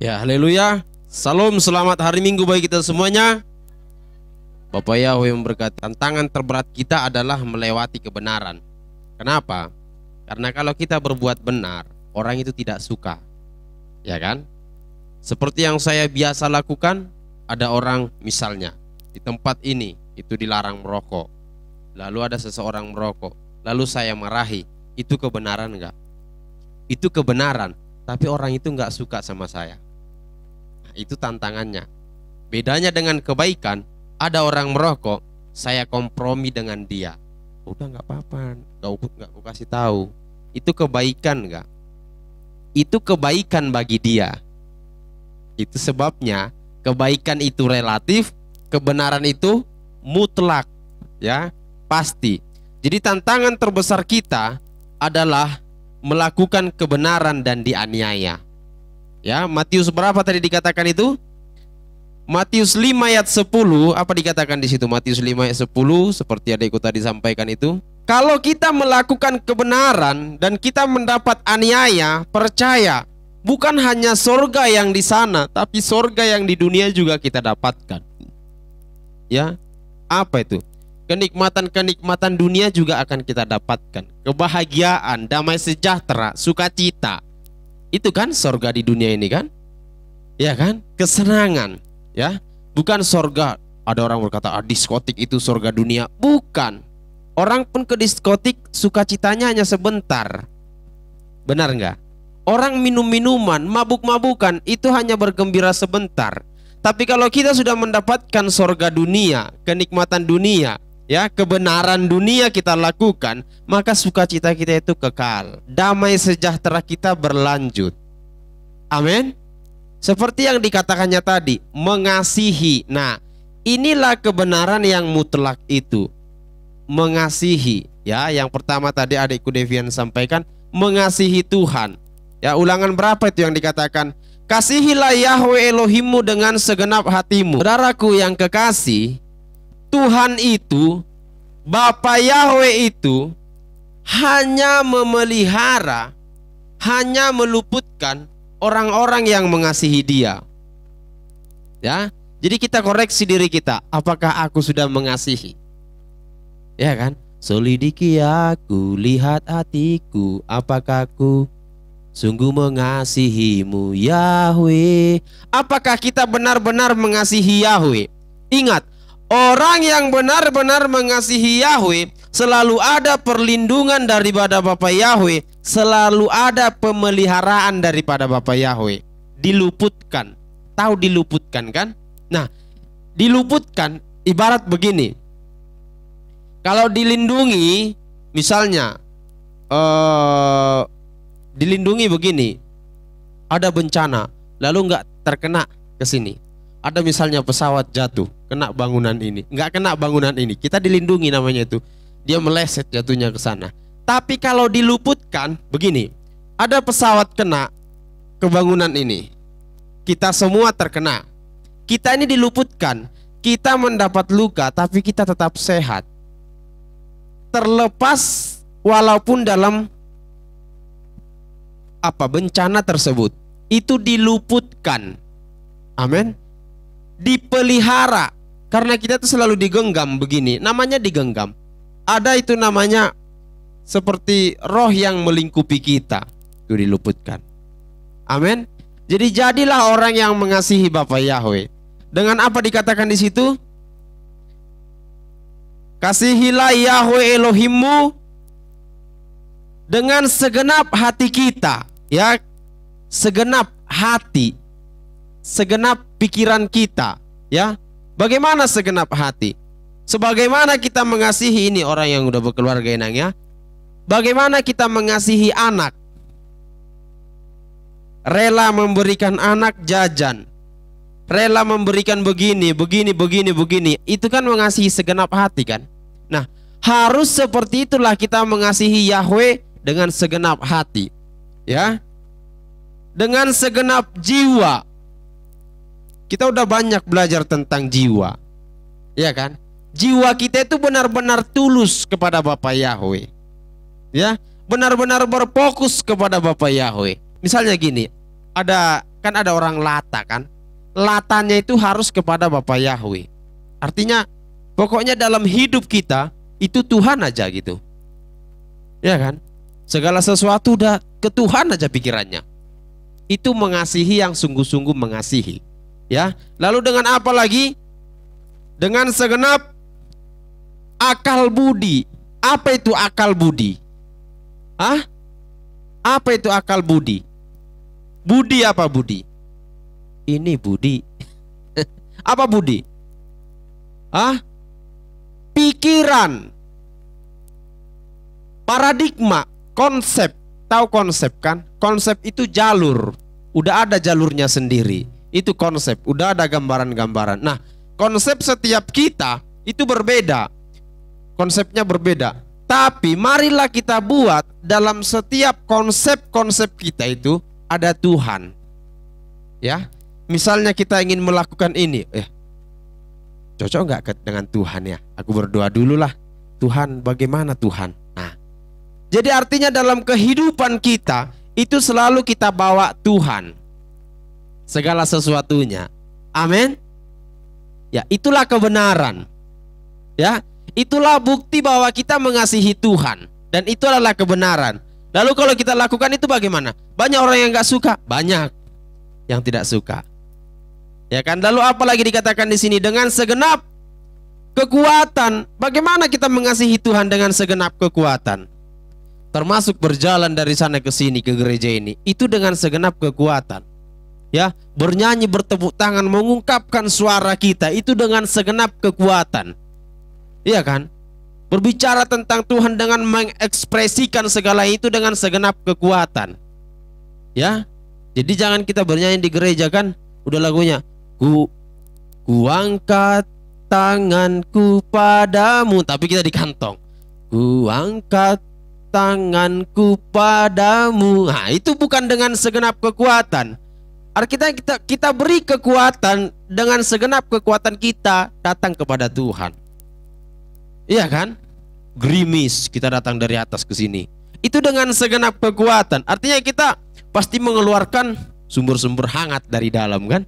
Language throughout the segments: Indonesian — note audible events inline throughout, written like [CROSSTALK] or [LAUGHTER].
Ya, haleluya. Salam, selamat hari Minggu bagi kita semuanya. Bapak Yahweh memberkati. Tantangan terberat kita adalah melewati kebenaran. Kenapa? Karena kalau kita berbuat benar, orang itu tidak suka. Ya kan? Seperti yang saya biasa lakukan, ada orang misalnya di tempat ini itu dilarang merokok. Lalu ada seseorang merokok, lalu saya marahi. Itu kebenaran enggak? Itu kebenaran, tapi orang itu enggak suka sama saya. Nah, itu tantangannya. Bedanya dengan kebaikan, ada orang merokok, saya kompromi dengan dia. Udah nggak apa-apa, nggak nggak aku kasih tahu. Itu kebaikan nggak? Itu kebaikan bagi dia. Itu sebabnya kebaikan itu relatif, kebenaran itu mutlak, ya pasti. Jadi tantangan terbesar kita adalah melakukan kebenaran dan dianiaya. Ya, Matius berapa tadi dikatakan itu? Matius 5 ayat 10, apa dikatakan di situ? Matius 5 ayat 10 seperti adikku tadi sampaikan itu. Kalau kita melakukan kebenaran dan kita mendapat aniaya, percaya bukan hanya sorga yang di sana, tapi sorga yang di dunia juga kita dapatkan. Ya, apa itu? Kenikmatan-kenikmatan dunia juga akan kita dapatkan. Kebahagiaan, damai sejahtera, sukacita itu kan sorga di dunia ini kan? Ya kan? Kesenangan, ya. Bukan sorga. Ada orang berkata ah, diskotik itu sorga dunia. Bukan. Orang pun ke diskotik sukacitanya hanya sebentar. Benar nggak? Orang minum minuman, mabuk-mabukan itu hanya bergembira sebentar. Tapi kalau kita sudah mendapatkan sorga dunia, kenikmatan dunia, ya kebenaran dunia kita lakukan, maka sukacita kita itu kekal. Damai sejahtera kita berlanjut. Amin. Seperti yang dikatakannya tadi, mengasihi. Nah, inilah kebenaran yang mutlak itu. Mengasihi, ya. Yang pertama tadi adikku Devian sampaikan, mengasihi Tuhan. Ya, ulangan berapa itu yang dikatakan? Kasihilah Yahweh Elohimu dengan segenap hatimu. Saudaraku yang kekasih, Tuhan itu Bapak Yahweh itu hanya memelihara, hanya meluputkan orang-orang yang mengasihi dia. Ya, jadi kita koreksi diri kita, apakah aku sudah mengasihi? Ya kan? Solidiki aku, lihat hatiku, apakah aku sungguh mengasihimu Yahweh? Apakah kita benar-benar mengasihi Yahweh? Ingat, Orang yang benar-benar mengasihi Yahweh selalu ada perlindungan daripada Bapa Yahweh, selalu ada pemeliharaan daripada Bapa Yahweh. Diluputkan. Tahu diluputkan kan? Nah, diluputkan ibarat begini. Kalau dilindungi, misalnya uh, dilindungi begini, ada bencana, lalu nggak terkena ke sini ada misalnya pesawat jatuh kena bangunan ini nggak kena bangunan ini kita dilindungi namanya itu dia meleset jatuhnya ke sana tapi kalau diluputkan begini ada pesawat kena ke bangunan ini kita semua terkena kita ini diluputkan kita mendapat luka tapi kita tetap sehat terlepas walaupun dalam apa bencana tersebut itu diluputkan amin dipelihara karena kita tuh selalu digenggam begini namanya digenggam ada itu namanya seperti roh yang melingkupi kita itu diluputkan amin jadi jadilah orang yang mengasihi Bapa Yahweh dengan apa dikatakan di situ kasihilah Yahweh Elohimmu dengan segenap hati kita ya segenap hati segenap pikiran kita, ya. Bagaimana segenap hati? Sebagaimana kita mengasihi ini orang yang udah berkeluarga enang ya. Bagaimana kita mengasihi anak? Rela memberikan anak jajan. Rela memberikan begini, begini, begini, begini. Itu kan mengasihi segenap hati kan? Nah, harus seperti itulah kita mengasihi Yahweh dengan segenap hati. Ya. Dengan segenap jiwa, kita udah banyak belajar tentang jiwa. Ya kan? Jiwa kita itu benar-benar tulus kepada Bapak Yahweh. Ya, benar-benar berfokus kepada Bapak Yahweh. Misalnya gini, ada kan ada orang lata kan? Latanya itu harus kepada Bapak Yahweh. Artinya pokoknya dalam hidup kita itu Tuhan aja gitu. Ya kan? Segala sesuatu udah ke Tuhan aja pikirannya. Itu mengasihi yang sungguh-sungguh mengasihi. Ya. Lalu dengan apa lagi? Dengan segenap akal budi. Apa itu akal budi? Hah? Apa itu akal budi? Budi apa budi? Ini budi. [LAUGHS] apa budi? Hah? Pikiran. Paradigma, konsep. Tahu konsep kan? Konsep itu jalur. Udah ada jalurnya sendiri itu konsep. Udah ada gambaran-gambaran. Nah, konsep setiap kita itu berbeda. Konsepnya berbeda. Tapi marilah kita buat dalam setiap konsep-konsep kita itu ada Tuhan. Ya, misalnya kita ingin melakukan ini, eh, cocok nggak dengan Tuhan ya? Aku berdoa dulu lah. Tuhan, bagaimana Tuhan? Nah, jadi artinya dalam kehidupan kita itu selalu kita bawa Tuhan segala sesuatunya. Amin. Ya, itulah kebenaran. Ya, itulah bukti bahwa kita mengasihi Tuhan dan itu adalah kebenaran. Lalu kalau kita lakukan itu bagaimana? Banyak orang yang nggak suka, banyak yang tidak suka. Ya kan? Lalu apa lagi dikatakan di sini dengan segenap kekuatan. Bagaimana kita mengasihi Tuhan dengan segenap kekuatan? Termasuk berjalan dari sana ke sini ke gereja ini. Itu dengan segenap kekuatan ya bernyanyi bertepuk tangan mengungkapkan suara kita itu dengan segenap kekuatan iya kan berbicara tentang Tuhan dengan mengekspresikan segala itu dengan segenap kekuatan ya jadi jangan kita bernyanyi di gereja kan udah lagunya ku kuangkat tanganku padamu tapi kita di kantong kuangkat tanganku padamu nah itu bukan dengan segenap kekuatan Artinya kita kita beri kekuatan dengan segenap kekuatan kita datang kepada Tuhan. Iya kan? Grimis kita datang dari atas ke sini. Itu dengan segenap kekuatan. Artinya kita pasti mengeluarkan sumber-sumber hangat dari dalam kan?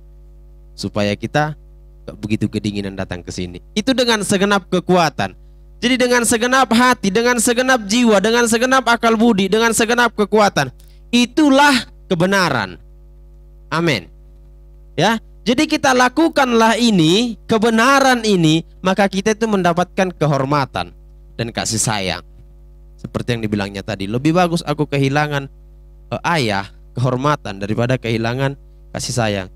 Supaya kita gak begitu kedinginan datang ke sini. Itu dengan segenap kekuatan. Jadi dengan segenap hati, dengan segenap jiwa, dengan segenap akal budi, dengan segenap kekuatan. Itulah kebenaran. Amin. Ya, jadi kita lakukanlah ini, kebenaran ini, maka kita itu mendapatkan kehormatan dan kasih sayang. Seperti yang dibilangnya tadi, lebih bagus aku kehilangan eh, ayah, kehormatan daripada kehilangan kasih sayang.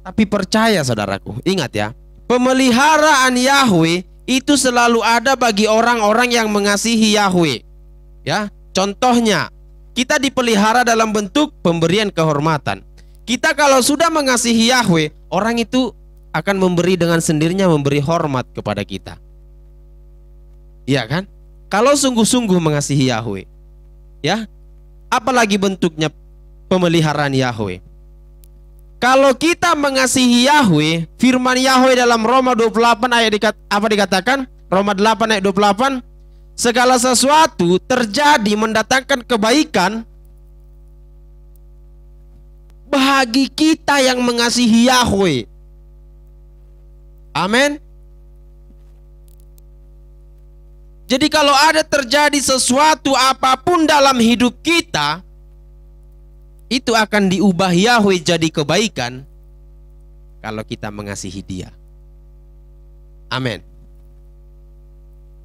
Tapi percaya saudaraku, ingat ya, pemeliharaan Yahweh itu selalu ada bagi orang-orang yang mengasihi Yahweh. Ya, contohnya kita dipelihara dalam bentuk pemberian kehormatan. Kita kalau sudah mengasihi Yahweh, orang itu akan memberi dengan sendirinya memberi hormat kepada kita. Iya kan? Kalau sungguh-sungguh mengasihi Yahweh. Ya. Apalagi bentuknya pemeliharaan Yahweh. Kalau kita mengasihi Yahweh, firman Yahweh dalam Roma 28 ayat dikat, apa dikatakan? Roma 8 ayat 28 segala sesuatu terjadi mendatangkan kebaikan bagi kita yang mengasihi Yahweh. Amin. Jadi kalau ada terjadi sesuatu apapun dalam hidup kita, itu akan diubah Yahweh jadi kebaikan kalau kita mengasihi Dia. Amin.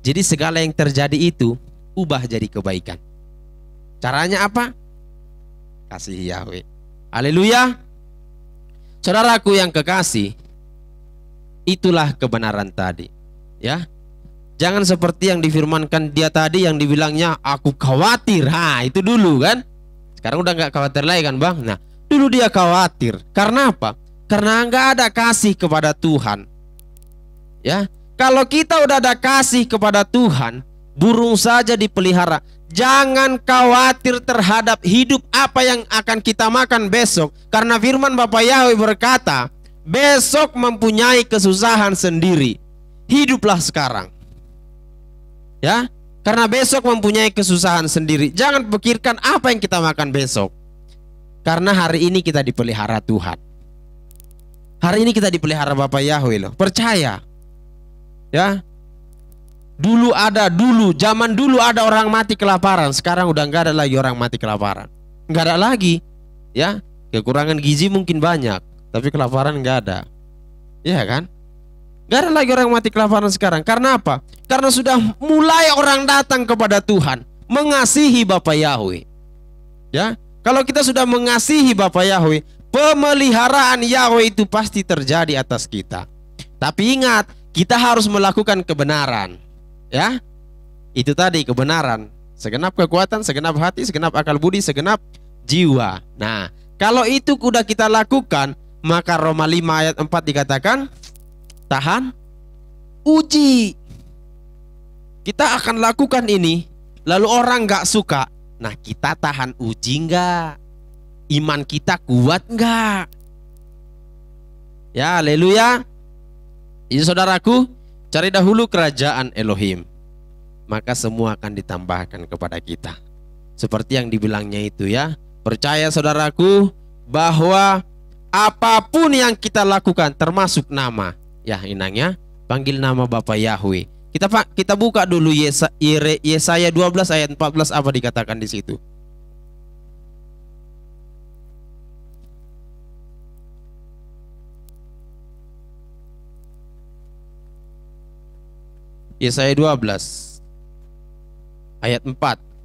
Jadi segala yang terjadi itu ubah jadi kebaikan. Caranya apa? Kasih Yahweh. Haleluya. Saudaraku yang kekasih, itulah kebenaran tadi. Ya. Jangan seperti yang difirmankan dia tadi yang dibilangnya aku khawatir. Ha, nah, itu dulu kan? Sekarang udah nggak khawatir lagi kan, Bang? Nah, dulu dia khawatir. Karena apa? Karena nggak ada kasih kepada Tuhan. Ya, kalau kita udah ada kasih kepada Tuhan, burung saja dipelihara. Jangan khawatir terhadap hidup apa yang akan kita makan besok. Karena firman Bapak Yahweh berkata, besok mempunyai kesusahan sendiri. Hiduplah sekarang. Ya, karena besok mempunyai kesusahan sendiri. Jangan pikirkan apa yang kita makan besok. Karena hari ini kita dipelihara Tuhan. Hari ini kita dipelihara Bapak Yahweh loh. Percaya. Ya. Dulu ada dulu, zaman dulu ada orang mati kelaparan, sekarang udah nggak ada lagi orang mati kelaparan. Nggak ada lagi. Ya, kekurangan gizi mungkin banyak, tapi kelaparan nggak ada. ya kan? nggak ada lagi orang mati kelaparan sekarang. Karena apa? Karena sudah mulai orang datang kepada Tuhan, mengasihi Bapa Yahweh. Ya, kalau kita sudah mengasihi Bapa Yahweh, pemeliharaan Yahweh itu pasti terjadi atas kita. Tapi ingat, kita harus melakukan kebenaran. Ya. Itu tadi kebenaran, segenap kekuatan, segenap hati, segenap akal budi, segenap jiwa. Nah, kalau itu sudah kita lakukan, maka Roma 5 ayat 4 dikatakan tahan uji. Kita akan lakukan ini, lalu orang nggak suka. Nah, kita tahan uji nggak? Iman kita kuat nggak? Ya, haleluya. Ini ya, saudaraku, cari dahulu kerajaan Elohim, maka semua akan ditambahkan kepada kita. Seperti yang dibilangnya itu ya. Percaya saudaraku bahwa apapun yang kita lakukan termasuk nama, ya inangnya panggil nama Bapak Yahweh. Kita kita buka dulu Yesaya 12 ayat 14 apa dikatakan di situ. Yesaya 12 ayat 4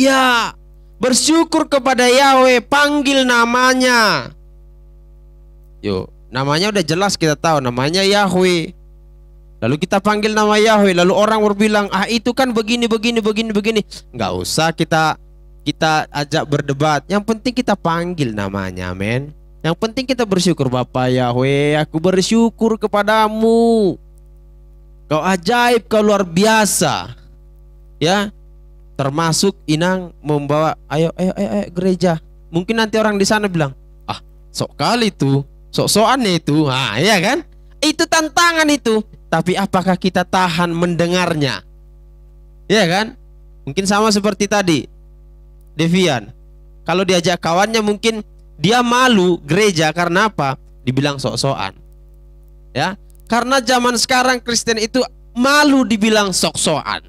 Ya, bersyukur kepada Yahweh, panggil namanya. Yuk, namanya udah jelas kita tahu namanya Yahweh. Lalu kita panggil nama Yahweh, lalu orang berbilang, "Ah, itu kan begini begini begini begini." Gak usah kita kita ajak berdebat. Yang penting kita panggil namanya, men. Yang penting kita bersyukur Bapak Yahweh, aku bersyukur kepadamu. Kau ajaib, kau luar biasa. Ya. Termasuk Inang membawa ayo ayo ayo, ayo gereja. Mungkin nanti orang di sana bilang, "Ah, sok kali itu, sok-sokan itu." Ah, iya kan? Itu tantangan itu. Tapi apakah kita tahan mendengarnya? Ya kan? Mungkin sama seperti tadi. Devian. Kalau diajak kawannya mungkin dia malu gereja karena apa? Dibilang sok-sokan. Ya. Karena zaman sekarang Kristen itu malu dibilang sok-sokan.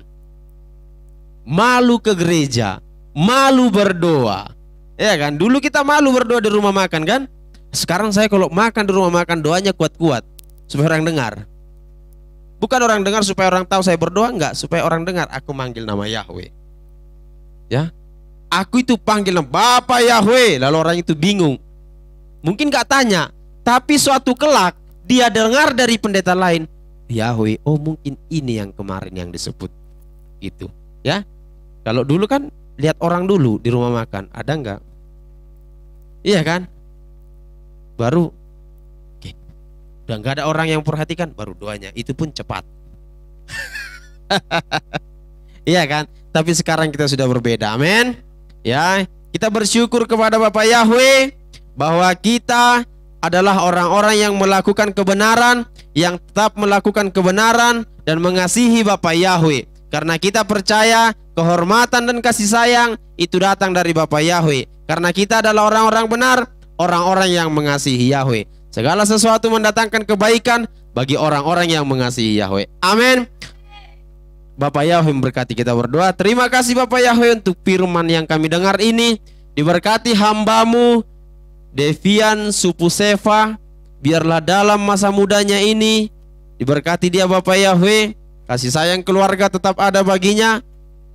Malu ke gereja, malu berdoa. Ya kan? Dulu kita malu berdoa di rumah makan kan? Sekarang saya kalau makan di rumah makan doanya kuat-kuat supaya orang dengar. Bukan orang dengar supaya orang tahu saya berdoa enggak, supaya orang dengar aku manggil nama Yahweh. Ya. Aku itu panggil nama Bapa Yahweh, lalu orang itu bingung. Mungkin enggak tanya, tapi suatu kelak dia dengar dari pendeta lain, Yahweh, oh mungkin ini yang kemarin yang disebut. itu, ya. Kalau dulu kan lihat orang dulu di rumah makan, ada enggak? Iya kan? Baru udah nggak ada orang yang perhatikan baru doanya itu pun cepat [LAUGHS] iya kan tapi sekarang kita sudah berbeda amin ya kita bersyukur kepada Bapak Yahweh bahwa kita adalah orang-orang yang melakukan kebenaran yang tetap melakukan kebenaran dan mengasihi Bapak Yahweh karena kita percaya kehormatan dan kasih sayang itu datang dari Bapak Yahweh karena kita adalah orang-orang benar orang-orang yang mengasihi Yahweh Segala sesuatu mendatangkan kebaikan bagi orang-orang yang mengasihi Yahweh. Amin. Bapak Yahweh memberkati kita berdoa. Terima kasih Bapak Yahweh untuk firman yang kami dengar ini. Diberkati hambamu Devian Supusefa. Biarlah dalam masa mudanya ini diberkati dia Bapak Yahweh. Kasih sayang keluarga tetap ada baginya.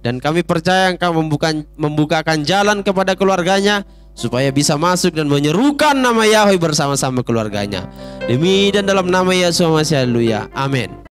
Dan kami percaya engkau membuka, membukakan jalan kepada keluarganya supaya bisa masuk dan menyerukan nama Yahweh bersama-sama keluarganya. Demi dan dalam nama Yesus Masya Haleluya. Amin.